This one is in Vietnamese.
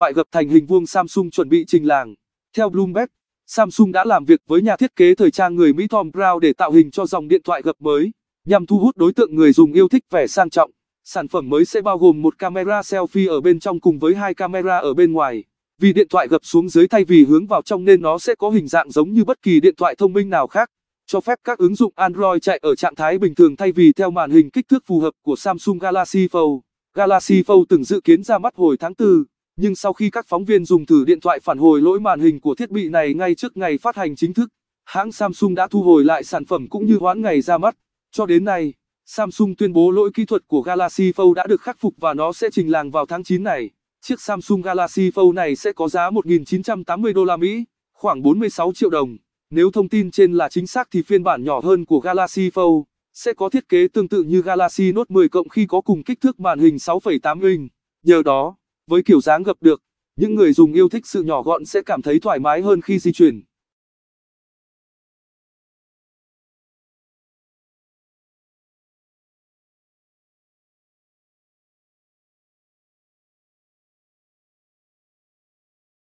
Bại gập thành hình vuông Samsung chuẩn bị trình làng. Theo Bloomberg, Samsung đã làm việc với nhà thiết kế thời trang người Mỹ Tom Brown để tạo hình cho dòng điện thoại gập mới, nhằm thu hút đối tượng người dùng yêu thích vẻ sang trọng. Sản phẩm mới sẽ bao gồm một camera selfie ở bên trong cùng với hai camera ở bên ngoài. Vì điện thoại gập xuống dưới thay vì hướng vào trong nên nó sẽ có hình dạng giống như bất kỳ điện thoại thông minh nào khác, cho phép các ứng dụng Android chạy ở trạng thái bình thường thay vì theo màn hình kích thước phù hợp của Samsung Galaxy Fold. Galaxy Fold từng dự kiến ra mắt hồi tháng 4. Nhưng sau khi các phóng viên dùng thử điện thoại phản hồi lỗi màn hình của thiết bị này ngay trước ngày phát hành chính thức, hãng Samsung đã thu hồi lại sản phẩm cũng như hoãn ngày ra mắt. Cho đến nay, Samsung tuyên bố lỗi kỹ thuật của Galaxy Fold đã được khắc phục và nó sẽ trình làng vào tháng 9 này. Chiếc Samsung Galaxy Fold này sẽ có giá 1.980 đô la Mỹ, khoảng 46 triệu đồng. Nếu thông tin trên là chính xác thì phiên bản nhỏ hơn của Galaxy Fold sẽ có thiết kế tương tự như Galaxy Note 10 cộng khi có cùng kích thước màn hình 6,8 inch. Nhờ đó, với kiểu dáng gập được, những người dùng yêu thích sự nhỏ gọn sẽ cảm thấy thoải mái hơn khi di chuyển.